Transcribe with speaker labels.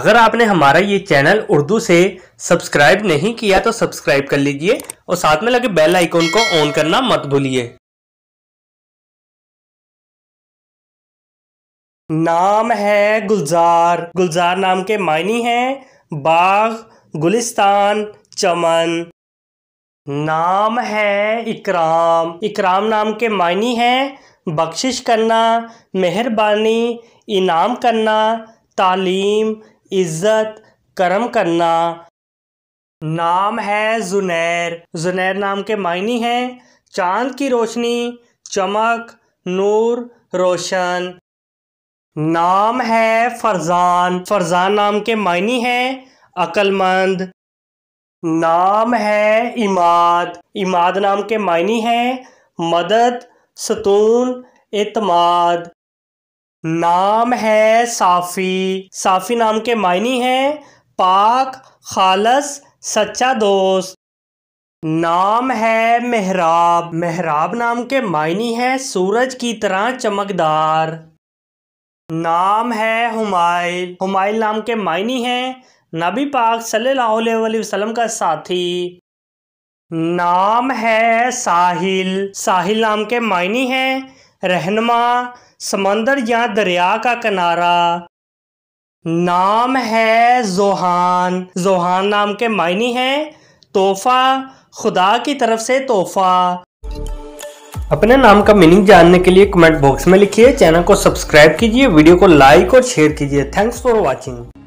Speaker 1: अगर आपने हमारा ये चैनल उर्दू से सब्सक्राइब नहीं किया तो सब्सक्राइब कर लीजिए और साथ में लगे बेल आइकॉन को ऑन करना मत भूलिए नाम है गुलजार गुलजार नाम के मायनी हैं बाग गुलिस्तान चमन नाम है इकराम इकराम नाम के मायनी हैं बख्शिश करना मेहरबानी इनाम करना तालीम इज़्ज़त करम करना नाम है जुनैर जुनैर नाम के मायने हैं चांद की रोशनी चमक नूर रोशन नाम है फरजान फरजान नाम के मायने हैं अकलमंद नाम है इमाद इमाद नाम के मायने हैं मदद सतून इतमाद नाम है साफ़ी साफ़ी नाम के मायनी हैं पाक खालस सच्चा दोस्त नाम है मेहराब मेहराब नाम के मायनी है सूरज की तरह चमकदार नाम है हुमायल हुमायल नाम के मायनी है नबी पाक सल्लल्लाहु अलैहि वसल्लम का साथी नाम है साहिल साहिल नाम के मायनी है रहनमा समंदर या दरिया का किनारा नाम है जोहान जोहान नाम के मायने हैं तोहफा खुदा की तरफ से तोहफा
Speaker 2: अपने नाम का मीनिंग जानने के लिए कमेंट बॉक्स में लिखिए चैनल को सब्सक्राइब कीजिए वीडियो को लाइक और शेयर कीजिए थैंक्स फॉर वॉचिंग